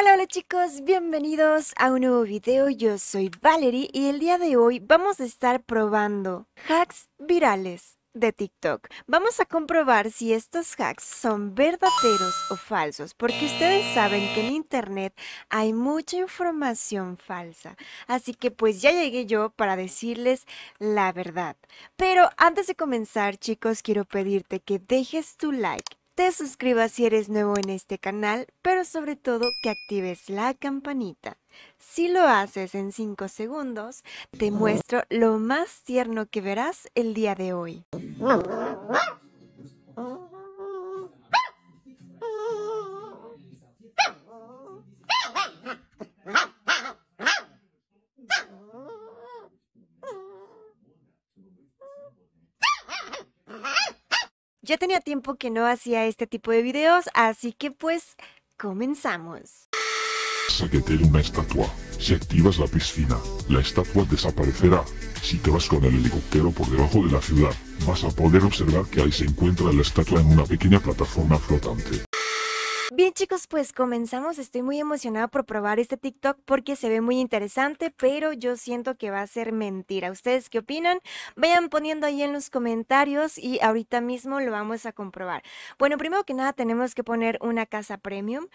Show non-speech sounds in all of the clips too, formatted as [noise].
Hola, hola chicos, bienvenidos a un nuevo video, yo soy Valerie y el día de hoy vamos a estar probando hacks virales de TikTok. Vamos a comprobar si estos hacks son verdaderos o falsos, porque ustedes saben que en internet hay mucha información falsa. Así que pues ya llegué yo para decirles la verdad. Pero antes de comenzar, chicos, quiero pedirte que dejes tu like te suscribas si eres nuevo en este canal, pero sobre todo que actives la campanita. Si lo haces en 5 segundos, te muestro lo más tierno que verás el día de hoy. [laughs] Ya tenía tiempo que no hacía este tipo de videos, así que pues comenzamos. Saquete una estatua. Si activas la piscina, la estatua desaparecerá. Si te vas con el helicóptero por debajo de la ciudad, vas a poder observar que ahí se encuentra la estatua en una pequeña plataforma flotante. Bien chicos, pues comenzamos. Estoy muy emocionada por probar este TikTok porque se ve muy interesante, pero yo siento que va a ser mentira. ¿Ustedes qué opinan? Vayan poniendo ahí en los comentarios y ahorita mismo lo vamos a comprobar. Bueno, primero que nada tenemos que poner una casa premium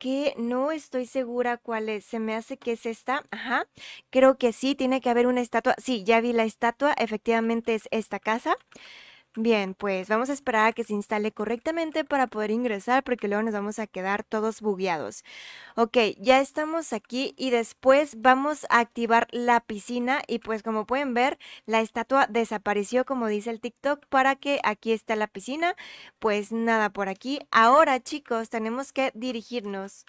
que no estoy segura cuál es. Se me hace que es esta. Ajá. Creo que sí, tiene que haber una estatua. Sí, ya vi la estatua. Efectivamente es esta casa. Bien, pues vamos a esperar a que se instale correctamente para poder ingresar porque luego nos vamos a quedar todos bugueados. Ok, ya estamos aquí y después vamos a activar la piscina y pues como pueden ver la estatua desapareció como dice el TikTok para que aquí está la piscina. Pues nada por aquí. Ahora chicos tenemos que dirigirnos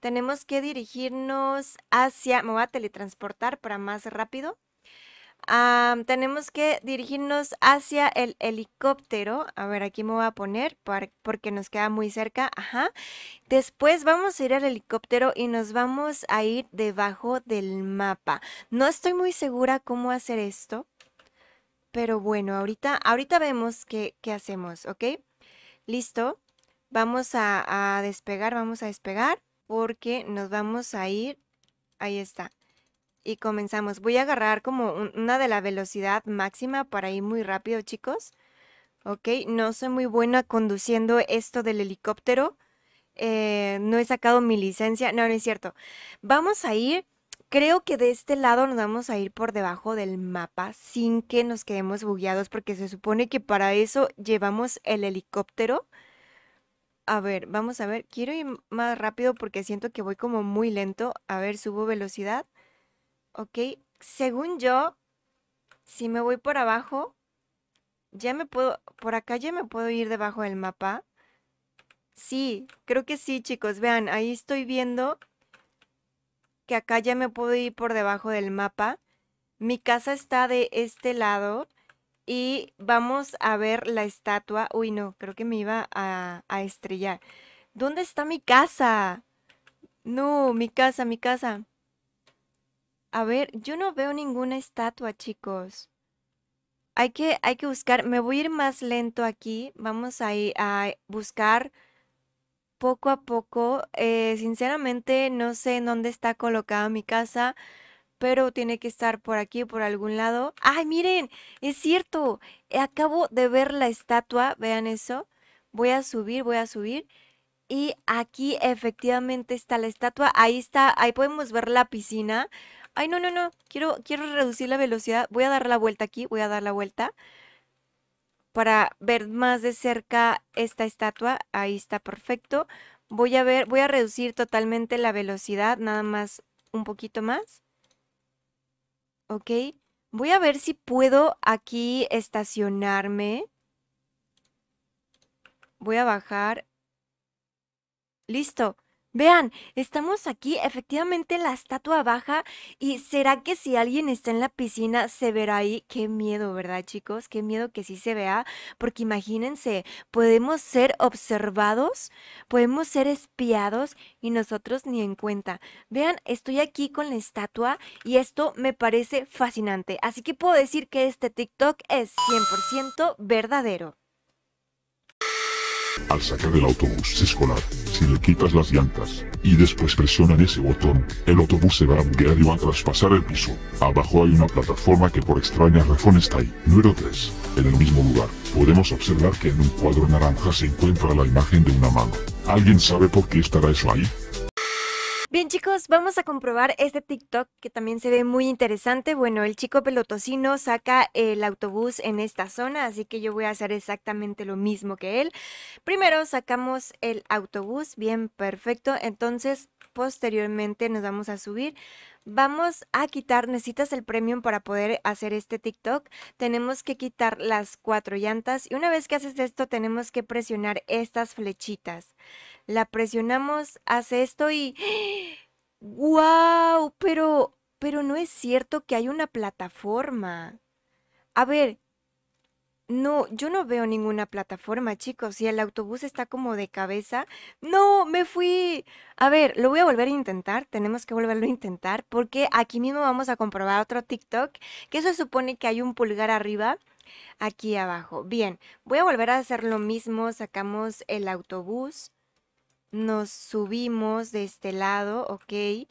tenemos que dirigirnos hacia, me voy a teletransportar para más rápido tenemos que dirigirnos hacia el helicóptero. A ver, aquí me voy a poner porque nos queda muy cerca. Ajá. Después vamos a ir al helicóptero y nos vamos a ir debajo del mapa. No estoy muy segura cómo hacer esto. Pero bueno, ahorita, ahorita vemos qué, hacemos, ¿ok? Listo. Vamos a, a despegar, vamos a despegar porque nos vamos a ir. Ahí está y comenzamos. Voy a agarrar como una de la velocidad máxima para ir muy rápido, chicos. Ok, no soy muy buena conduciendo esto del helicóptero. Eh, no he sacado mi licencia. No, no es cierto. Vamos a ir, creo que de este lado nos vamos a ir por debajo del mapa sin que nos quedemos bugueados porque se supone que para eso llevamos el helicóptero. A ver, vamos a ver. Quiero ir más rápido porque siento que voy como muy lento. A ver, subo velocidad. Ok, según yo, si me voy por abajo, ya me puedo, por acá ya me puedo ir debajo del mapa. Sí, creo que sí, chicos. Vean, ahí estoy viendo que acá ya me puedo ir por debajo del mapa. Mi casa está de este lado y vamos a ver la estatua. Uy, no, creo que me iba a, a estrellar. ¿Dónde está mi casa? No, mi casa, mi casa. A ver, yo no veo ninguna estatua, chicos. Hay que, hay que buscar, me voy a ir más lento aquí, vamos a, ir a buscar poco a poco. Eh, sinceramente no sé en dónde está colocada mi casa, pero tiene que estar por aquí, por algún lado. ¡Ay, miren! Es cierto, acabo de ver la estatua, vean eso. Voy a subir, voy a subir. Y aquí efectivamente está la estatua. Ahí está, ahí podemos ver la piscina. Ay, no, no, no. Quiero, quiero reducir la velocidad. Voy a dar la vuelta aquí, voy a dar la vuelta. Para ver más de cerca esta estatua. Ahí está perfecto. Voy a ver, voy a reducir totalmente la velocidad, nada más un poquito más. Ok. Voy a ver si puedo aquí estacionarme. Voy a bajar Listo. Vean, estamos aquí, efectivamente la estatua baja y ¿será que si alguien está en la piscina se verá ahí? Qué miedo, ¿verdad chicos? Qué miedo que sí se vea, porque imagínense, podemos ser observados, podemos ser espiados y nosotros ni en cuenta. Vean, estoy aquí con la estatua y esto me parece fascinante, así que puedo decir que este TikTok es 100% verdadero. Al sacar el autobús escolar, si le quitas las llantas, y después presionan ese botón, el autobús se va a buguear y va a traspasar el piso. Abajo hay una plataforma que por extraña razón está ahí. Número 3. En el mismo lugar, podemos observar que en un cuadro naranja se encuentra la imagen de una mano. ¿Alguien sabe por qué estará eso ahí? Bien chicos, vamos a comprobar este TikTok que también se ve muy interesante. Bueno, el chico pelotocino saca el autobús en esta zona, así que yo voy a hacer exactamente lo mismo que él. Primero sacamos el autobús, bien perfecto. Entonces, posteriormente nos vamos a subir. Vamos a quitar, necesitas el premium para poder hacer este TikTok. Tenemos que quitar las cuatro llantas y una vez que haces esto tenemos que presionar estas flechitas la presionamos, hace esto y... [gasps] ¡guau! Pero, pero no es cierto que hay una plataforma. A ver, no, yo no veo ninguna plataforma, chicos. Si el autobús está como de cabeza, no, me fui. A ver, lo voy a volver a intentar. Tenemos que volverlo a intentar porque aquí mismo vamos a comprobar otro TikTok, que eso supone que hay un pulgar arriba, aquí abajo. Bien, voy a volver a hacer lo mismo. Sacamos el autobús nos subimos de este lado, ok.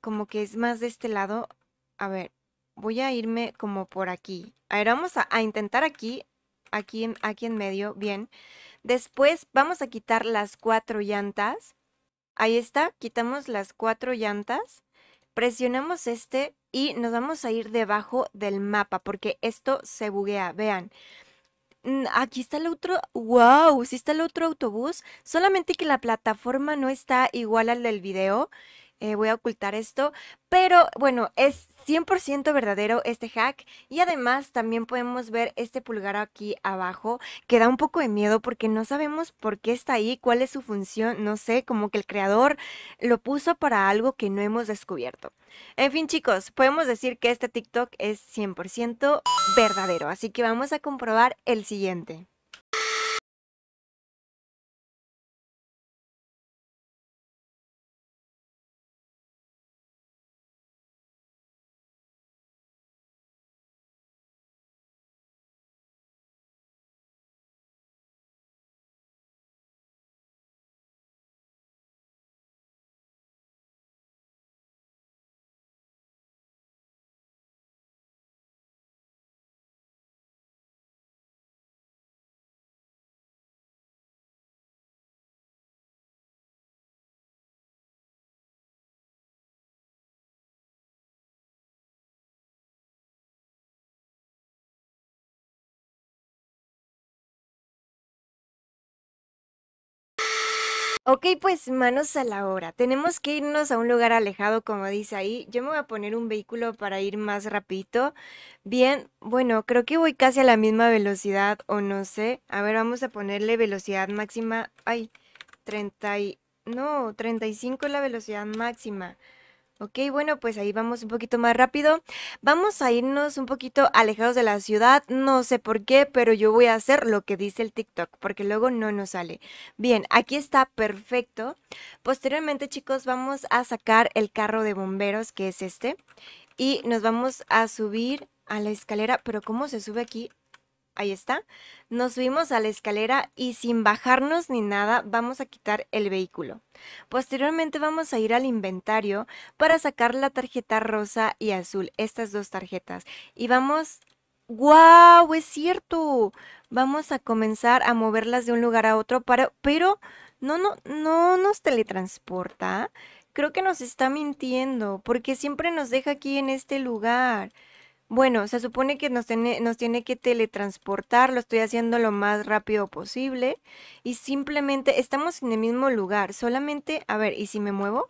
Como que es más de este lado. A ver, voy a irme como por aquí. A ver, vamos a, intentar aquí, aquí aquí en medio, bien. Después vamos a quitar las cuatro llantas. Ahí está, quitamos las cuatro llantas. Presionamos este y nos vamos a ir debajo del mapa porque esto se buguea. Vean, Mm, aquí está el otro, wow, sí está el otro autobús, solamente que la plataforma no está igual al del video. Eh, voy a ocultar esto, pero bueno, es 100% verdadero este hack y además también podemos ver este pulgar aquí abajo que da un poco de miedo porque no sabemos por qué está ahí, cuál es su función, no sé, como que el creador lo puso para algo que no hemos descubierto. En fin chicos, podemos decir que este TikTok es 100% verdadero, así que vamos a comprobar el siguiente. Ok, pues manos a la obra. Tenemos que irnos a un lugar alejado, como dice ahí. Yo me voy a poner un vehículo para ir más rapidito. Bien, bueno, creo que voy casi a la misma velocidad o no sé. A ver, vamos a ponerle velocidad máxima. Ay, 30 y... No, 35 es la velocidad máxima. Ok, bueno, pues ahí vamos un poquito más rápido. Vamos a irnos un poquito alejados de la ciudad, no sé por qué, pero yo voy a hacer lo que dice el TikTok, porque luego no nos sale. Bien, aquí está perfecto. Posteriormente, chicos, vamos a sacar el carro de bomberos, que es este, y nos vamos a subir a la escalera, pero ¿cómo se sube aquí? ahí está. Nos subimos a la escalera y sin bajarnos ni nada vamos a quitar el vehículo. Posteriormente vamos a ir al inventario para sacar la tarjeta rosa y azul, estas dos tarjetas. Y vamos... ¡Guau! Es cierto. Vamos a comenzar a moverlas de un lugar a otro para... Pero no, no, no nos teletransporta. Creo que nos está mintiendo porque siempre nos deja aquí en este lugar. Bueno, se supone que nos tiene, nos tiene que teletransportar, lo estoy haciendo lo más rápido posible y simplemente estamos en el mismo lugar, solamente, a ver, ¿y si me muevo?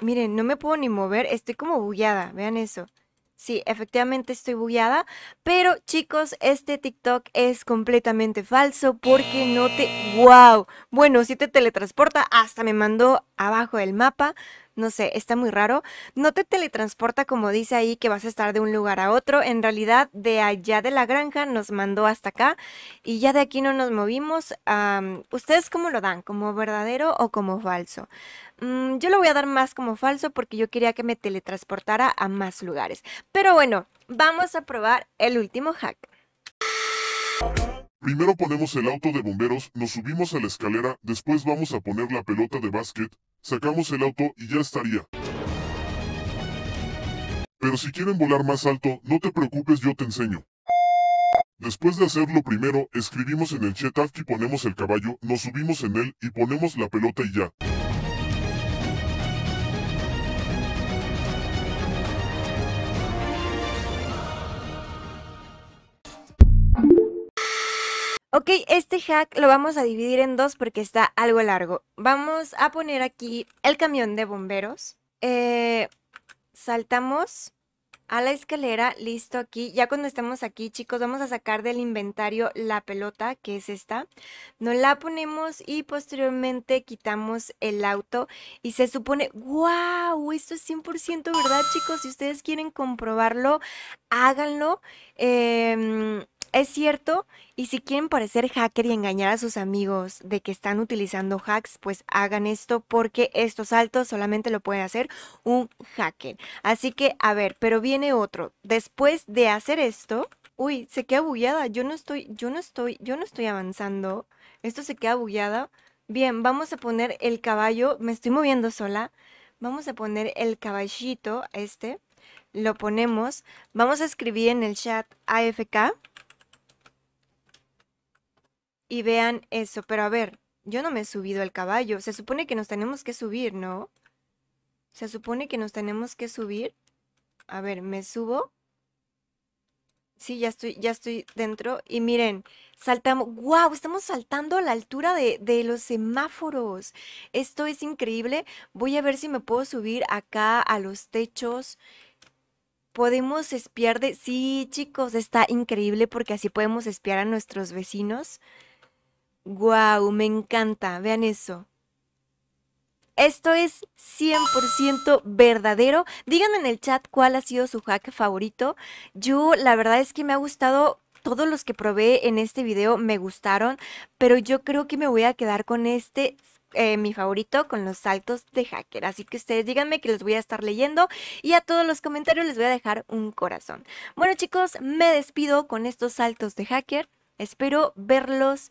Miren, no me puedo ni mover, estoy como bugueada, vean eso. Sí, efectivamente estoy bugueada, pero chicos, este TikTok es completamente falso porque no te... ¡Wow! Bueno, si te teletransporta, hasta me mandó abajo del mapa, no sé, está muy raro. No te teletransporta como dice ahí que vas a estar de un lugar a otro. En realidad, de allá de la granja nos mandó hasta acá y ya de aquí no nos movimos. ¿Ustedes cómo lo dan? ¿Como verdadero o como falso? Mm, yo lo voy a dar más como falso porque yo quería que me teletransportara a más lugares. Pero bueno, vamos a probar el último hack. Primero ponemos el auto de bomberos, nos subimos a la escalera, después vamos a poner la pelota de básquet, sacamos el auto y ya estaría. Pero si quieren volar más alto, no te preocupes, yo te enseño. Después de hacerlo primero, escribimos en el chat y ponemos el caballo, nos subimos en él y ponemos la pelota y ya. Ok, este hack lo vamos a dividir en dos porque está algo largo. Vamos a poner aquí el camión de bomberos. Eh, saltamos a la escalera, listo aquí. Ya cuando estamos aquí, chicos, vamos a sacar del inventario la pelota, que es esta. Nos la ponemos y posteriormente quitamos el auto y se supone, wow, esto es 100% verdad, chicos. Si ustedes quieren comprobarlo, háganlo. Eh, es cierto, y si quieren parecer hacker y engañar a sus amigos de que están utilizando hacks, pues hagan esto porque estos saltos solamente lo puede hacer un hacker. Así que, a ver, pero viene otro. Después de hacer esto, uy, se queda bugueada. Yo no estoy, yo no estoy, yo no estoy avanzando. Esto se queda bugueada. Bien, vamos a poner el caballo. Me estoy moviendo sola. Vamos a poner el caballito, este. Lo ponemos. Vamos a escribir en el chat AFK y vean eso. Pero a ver, yo no me he subido al caballo. Se supone que nos tenemos que subir, ¿no? Se supone que nos tenemos que subir. A ver, me subo. Sí, ya estoy, ya estoy dentro. Y miren, saltamos. ¡Wow! Estamos saltando a la altura de, de, los semáforos. Esto es increíble. Voy a ver si me puedo subir acá a los techos. Podemos espiar de... Sí, chicos, está increíble porque así podemos espiar a nuestros vecinos. ¡Guau! Me encanta. Vean eso. Esto es 100% verdadero. Díganme en el chat cuál ha sido su hack favorito. Yo la verdad es que me ha gustado todos los que probé en este video me gustaron, pero yo creo que me voy a quedar con este, eh, mi favorito, con los saltos de hacker. Así que ustedes díganme que los voy a estar leyendo y a todos los comentarios les voy a dejar un corazón. Bueno chicos, me despido con estos saltos de hacker. Espero verlos